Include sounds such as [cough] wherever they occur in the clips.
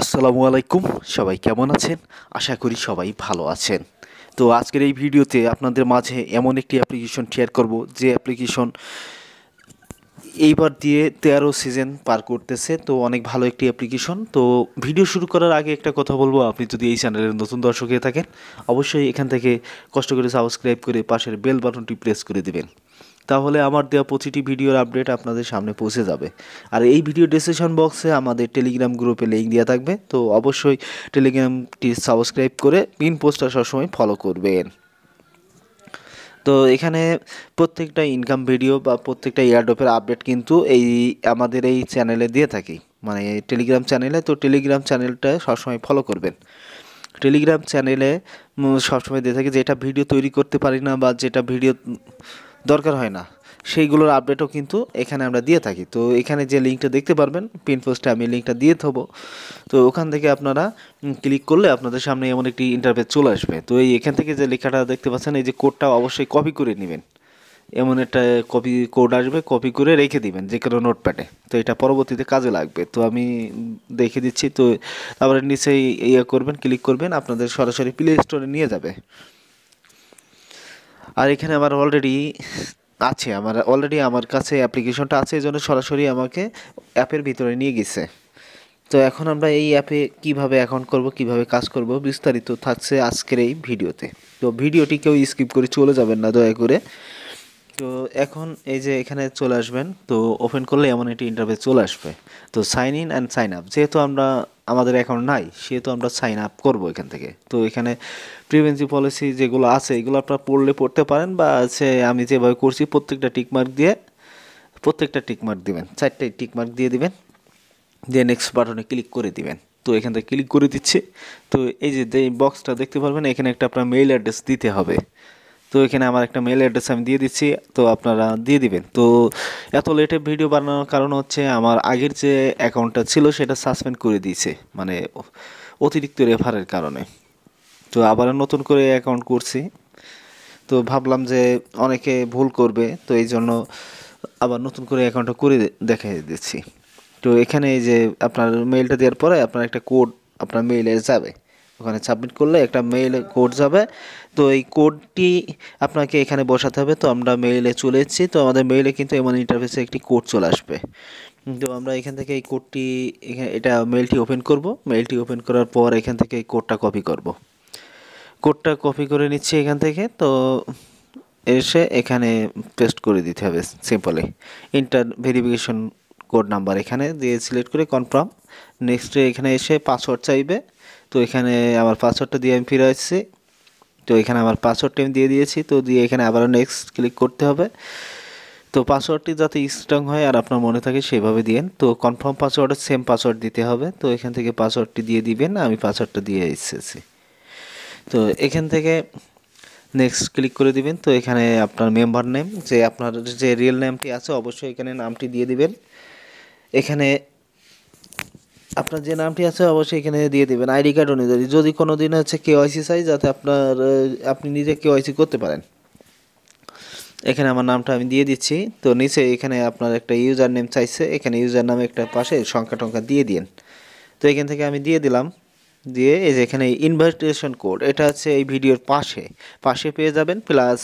আসসালামু আলাইকুম সবাই কেমন আছেন আশা করি সবাই ভালো আছেন তো আজকের এই ভিডিওতে আপনাদের মাঝে এমন একটি অ্যাপ্লিকেশন শেয়ার করব যে অ্যাপ্লিকেশন এইবার দিয়ে তেরো সিজন পার করতেছে তো অনেক ভালো একটি অ্যাপ্লিকেশন তো ভিডিও শুরু করার আগে একটা কথা বলবো আপনি যদি এই চ্যানেলের নতুন দর্শক হয়ে থাকেন অবশ্যই এখান থেকে কষ্ট করে সাবস্ক্রাইব করে পাশের বেল বাটনটি প্রেস করে দেবেন তাহলে আমার দেওয়া প্রতিটি ভিডিওর আপডেট আপনাদের সামনে পৌঁছে যাবে আর এই ভিডিও ডিসক্রিপশন বক্সে আমাদের টেলিগ্রাম গ্রুপে লিঙ্ক দেওয়া থাকবে তো অবশ্যই টেলিগ্রামটি সাবস্ক্রাইব করে পিন পোস্টটা সবসময় ফলো করবেন তো এখানে প্রত্যেকটা ইনকাম ভিডিও বা প্রত্যেকটা ইয়ারডপের আপডেট কিন্তু এই আমাদের এই চ্যানেলে দিয়ে থাকি মানে টেলিগ্রাম চ্যানেলে তো টেলিগ্রাম চ্যানেলটা সবসময় ফলো করবেন টেলিগ্রাম চ্যানেলে সবসময় দিয়ে থাকি যেটা ভিডিও তৈরি করতে পারি না বা যেটা ভিডিও দরকার হয় না সেইগুলোর আপডেটও কিন্তু এখানে আমরা দিয়ে থাকি তো এখানে যে লিঙ্কটা দেখতে পারবেন পিন পোস্টে আমি লিঙ্কটা দিয়ে থব তো ওখান থেকে আপনারা ক্লিক করলে আপনাদের সামনে এমন একটি ইন্টারভেস চলে আসবে তো এই এখান থেকে যে লেখাটা দেখতে পাচ্ছেন এই যে কোডটা অবশ্যই কপি করে নেবেন এমন একটা কপি কোড আসবে কপি করে রেখে দিবেন যে কোনো নোটপ্যাডে তো এটা পরবর্তীতে কাজে লাগবে তো আমি দেখে দিচ্ছি তো তারপরে নিচে ইয়ে করবেন ক্লিক করবেন আপনাদের সরাসরি প্লে স্টোরে নিয়ে যাবে আর এখানে আমার অলরেডি আছে আমার অলরেডি আমার কাছে অ্যাপ্লিকেশনটা আছে এই জন্য সরাসরি আমাকে অ্যাপের ভিতরে নিয়ে গেছে তো এখন আমরা এই অ্যাপে কিভাবে অ্যাকাউন্ট করব কিভাবে কাজ করব বিস্তারিত থাকছে আজকের এই ভিডিওতে তো ভিডিওটি কেউ স্কিপ করে চলে যাবেন না দয়া করে তো এখন এই যে এখানে চলে আসবেন তো ওপেন করলে এমন একটি ইন্টারভিউ চলে আসবে তো sign in and sign up যেহেতু আমরা আমাদের এখন নাই সেহেতু আমরা সাইন আপ করবো এখান থেকে তো এখানে প্রিভেন্সি পলিসি যেগুলো আছে এগুলো আপনারা পড়লে পড়তে পারেন বা সে আমি যেভাবে করছি প্রত্যেকটা টিকমার্ক দিয়ে প্রত্যেকটা টিকমার্ক দিবেন চারটে টিকমার্ক দিয়ে দিবেন দিয়ে নেক্সট বাটনে ক্লিক করে দিবেন তো এখান থেকে ক্লিক করে দিচ্ছি তো এই যে বক্সটা দেখতে পারবেন এখানে একটা আপনার মেইল অ্যাড্রেস দিতে হবে তো এখানে আমার একটা মেল অ্যাড্রেস আমি দিয়ে দিচ্ছি তো আপনারা দিয়ে দিবেন তো এত লেটে ভিডিও বানানোর কারণ হচ্ছে আমার আগের যে অ্যাকাউন্টটা ছিল সেটা সাসপেন্ড করে দিয়েছে মানে অতিরিক্ত রেফারের কারণে তো আবার নতুন করে অ্যাকাউন্ট করছি তো ভাবলাম যে অনেকে ভুল করবে তো এই জন্য আবার নতুন করে অ্যাকাউন্টটা করে দেখা দিচ্ছি তো এখানে এই যে আপনার মেলটা দেওয়ার পরে আপনার একটা কোড আপনার মেইলে যাবে ওখানে সাবমিট করলে একটা মেইল কোড যাবে তো এই কোডটি আপনাকে এখানে বসাতে হবে তো আমরা মেইলে চলে এসেছি তো আমাদের মেইলে কিন্তু এমন ইন্টারফেসে একটি কোড চলে আসবে তো আমরা এখান থেকে এই কোডটি এখানে এটা মেইলটি ওপেন করব মেইলটি ওপেন করার পর এখান থেকে এই কোডটা কপি করব কোডটা কপি করে নিচ্ছি এখান থেকে তো এসে এখানে পেস্ট করে দিতে হবে simply enter verification code number এখানে দিয়ে সিলেক্ট করে কনফার্ম নেক্সটে এখানে এসে পাসওয়ার্ড চাইবে তো এখানে আমার পাসওয়ার্ডটা দিয়ে আমি ফিরে আসছি তো এখানে আমার পাসওয়ার্ডটা আমি দিয়ে দিয়েছি তো দিয়ে এখানে আবারও নেক্সট ক্লিক করতে হবে তো পাসওয়ার্ডটি যাতে স্ট্রং হয় আর আপনার মনে থাকে সেভাবে দিয়েন তো কনফার্ম পাসওয়ার্ডের সেম পাসওয়ার্ড দিতে হবে তো এখান থেকে পাসওয়ার্ডটি দিয়ে দিবেন আমি পাসওয়ার্ডটা দিয়ে এসেছি তো এখান থেকে নেক্সট ক্লিক করে দিবেন তো এখানে আপনার মেম্বার নেম যে আপনার যে রিয়েল নেমটি আছে অবশ্যই এখানে নামটি দিয়ে দিবেন এখানে আপনার যে নামটি আছে অবশ্যই এখানে দিয়ে দেবেন আইডি কার্ড অনুযায়ী যদি কোনো দিন হচ্ছে কেওয়াইসি চাই যাতে আপনার আপনি নিজে কেওয়াইসি করতে পারেন এখানে আমার নামটা আমি দিয়ে দিচ্ছি তো নিচে এখানে আপনার একটা ইউজার নেম চাইছে এখানে ইউজার নামে একটা পাশে সংখ্যা টঙ্কা দিয়ে দিন তো এখান থেকে আমি দিয়ে দিলাম দিয়ে এই যে এখানে ইনভাইটেশন কোড এটা হচ্ছে এই ভিডিওর পাশে পাশে পেয়ে যাবেন প্লাস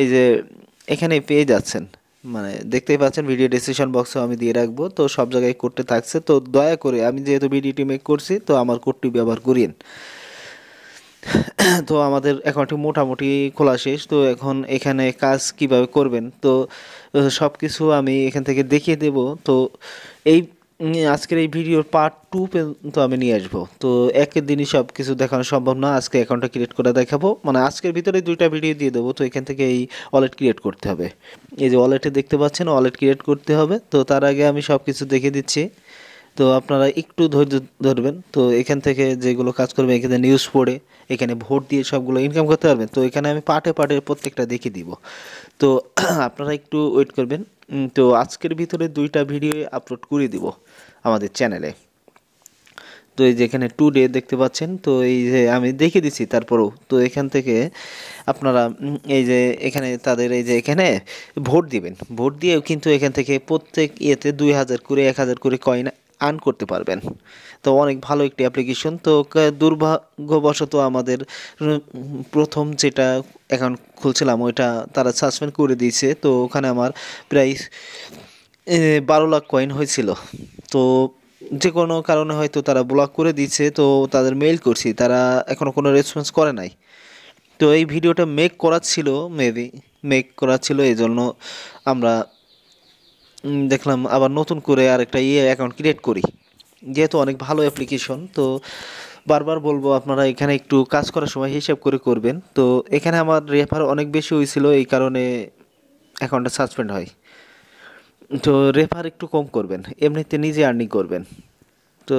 এই যে এখানে পেয়ে যাচ্ছেন মানে দেখতেই পাচ্ছেন ভিডিও ডিসক্রিপশন বক্সেও আমি দিয়ে রাখবো তো সব জায়গায় করতে থাকছে তো দয়া করে আমি যেহেতু ভিডিওটি মেক করছি তো আমার কোডটি ব্যবহার করিয়েন [coughs] তো আমাদের অ্যাকাউন্টটি মোটামুটি খোলা শেষ তো এখন এখানে কাজ কিভাবে করবেন তো সব কিছু আমি এখান থেকে দেখিয়ে দেব তো এই আজকের এই ভিডিওর পার্ট টু পর্যন্ত আমি নিয়ে আসবো তো একের দিনই সব কিছু দেখানো সম্ভব না আজকে অ্যাকাউন্টটা ক্রিয়েট করে দেখাবো মানে আজকের ভিতরে দুইটা ভিডিও দিয়ে দেবো তো এখান থেকে এই ওয়ালেট ক্রিয়েট করতে হবে এই যে ওয়ালেটে দেখতে পাচ্ছেন ওয়ালেট ক্রিয়েট করতে হবে তো তার আগে আমি সব কিছু দেখে দিচ্ছি তো আপনারা একটু ধৈর্য ধরবেন তো এখান থেকে যেগুলো কাজ করবেন এখানে নিউজ পড়ে এখানে ভোট দিয়ে সবগুলো ইনকাম করতে পারবেন তো এখানে আমি পার্টে পার্টে প্রত্যেকটা দেখে দিব তো [clears throat] আপনারা একটু ওয়েট করবেন তো আজকের ভিতরে দুইটা ভিডিও আপলোড করে দিব আমাদের চ্যানেলে তো এই যে এখানে টু ডে দেখতে পাচ্ছেন তো এই যে আমি দেখে দিছি তারপরেও তো এখান থেকে আপনারা এই যে এখানে তাদের এই যে এখানে ভোট দিবেন ভোট দিয়েও কিন্তু এখান থেকে প্রত্যেক ইয়েতে দুই হাজার করে এক হাজার করে কয়না আর্ন করতে পারবেন তো অনেক ভালো একটি অ্যাপ্লিকেশন তো দুর্ভাগ্যবশত আমাদের প্রথম যেটা অ্যাকাউন্ট খুলছিলাম ওইটা তারা সাসপেন্ড করে দিয়েছে তো ওখানে আমার প্রায় বারো লাখ কয়েন হয়েছিল তো যে কোনো কারণে হয়তো তারা ব্লক করে দিচ্ছে তো তাদের মেইল করছি তারা এখনও কোনো রেসপন্স করে নাই তো এই ভিডিওটা মেক করা ছিল মেবি মেক করা ছিল এই জন্য আমরা দেখলাম আবার নতুন করে আর একটা ইয়ে অ্যাকাউন্ট ক্রিয়েট করি যেহেতু অনেক ভালো অ্যাপ্লিকেশন তো বারবার বলবো আপনারা এখানে একটু কাজ করার সময় হিসাব করে করবেন তো এখানে আমার রেফার অনেক বেশি হয়েছিল এই কারণে অ্যাকাউন্টটা সাসপেন্ড হয় তো রেফার একটু কম করবেন এমনিতে নিজে আর্নিং করবেন তো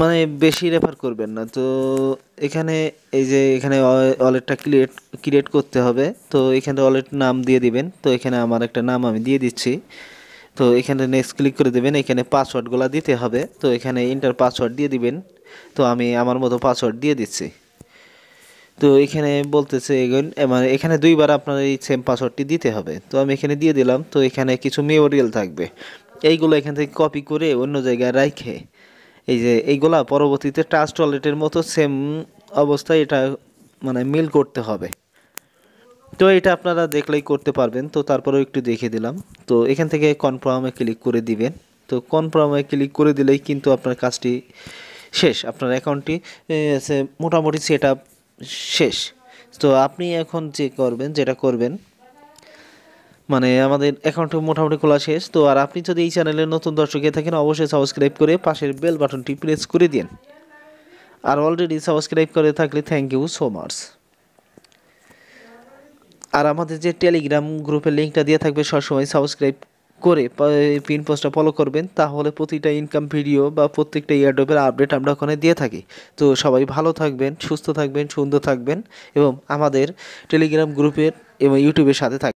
মানে বেশি রেফার করবেন না তো এখানে এই যে এখানে ওয়ালেটটা ক্রিয়েট ক্রিয়েট করতে হবে তো এখানে ওয়ালেট নাম দিয়ে দিবেন তো এখানে আমার একটা নাম আমি দিয়ে দিচ্ছি তো এখানে নেক্সট ক্লিক করে দেবেন এখানে পাসওয়ার্ডগুলো দিতে হবে তো এখানে ইন্টার পাসওয়ার্ড দিয়ে দিবেন তো আমি আমার মতো পাসওয়ার্ড দিয়ে দিচ্ছি তো এখানে বলতেছে এগুলো মানে এখানে দুইবার আপনার এই সেম পাসওয়ার্ডটি দিতে হবে তো আমি এখানে দিয়ে দিলাম তো এখানে কিছু মেমোরিয়াল থাকবে এইগুলো এখান থেকে কপি করে অন্য জায়গায় রাখে এই যে এইগুলা পরবর্তীতে ট্রাস্ট ওয়ালেটের মতো সেম অবস্থায় এটা মানে মিল করতে হবে তো এটা আপনারা দেখলেই করতে পারবেন তো তারপরেও একটু দেখে দিলাম তো এখান থেকে কনফার্মে ক্লিক করে দিবেন তো কনফার্মে ক্লিক করে দিলেই কিন্তু আপনার কাজটি শেষ আপনার অ্যাকাউন্টটি মোটামুটি সেট শেষ তো আপনি এখন যে করবেন যেটা করবেন মানে আমাদের অ্যাকাউন্ট মোটামুটি খোলা শেষ তো আর আপনি যদি এই চ্যানেলের নতুন দর্শক হয়ে থাকেন অবশ্যই সাবস্ক্রাইব করে পাশের বেল বাটনটি প্রেস করে দিন আর অলরেডি সাবস্ক্রাইব করে থাকলে থ্যাংক ইউ সো মাচ আর আমাদের যে টেলিগ্রাম গ্রুপের লিঙ্কটা দিয়ে থাকবে সবসময় সাবস্ক্রাইব করে পিন পোস্টটা ফলো করবেন তাহলে প্রতিটা ইনকাম ভিডিও বা প্রত্যেকটা ইয়ারড্রপের আপডেট আমরা ওখানে দিয়ে থাকি তো সবাই ভালো থাকবেন সুস্থ থাকবেন সুন্দর থাকবেন এবং আমাদের টেলিগ্রাম গ্রুপের এবং ইউটিউবের সাথে থাকবেন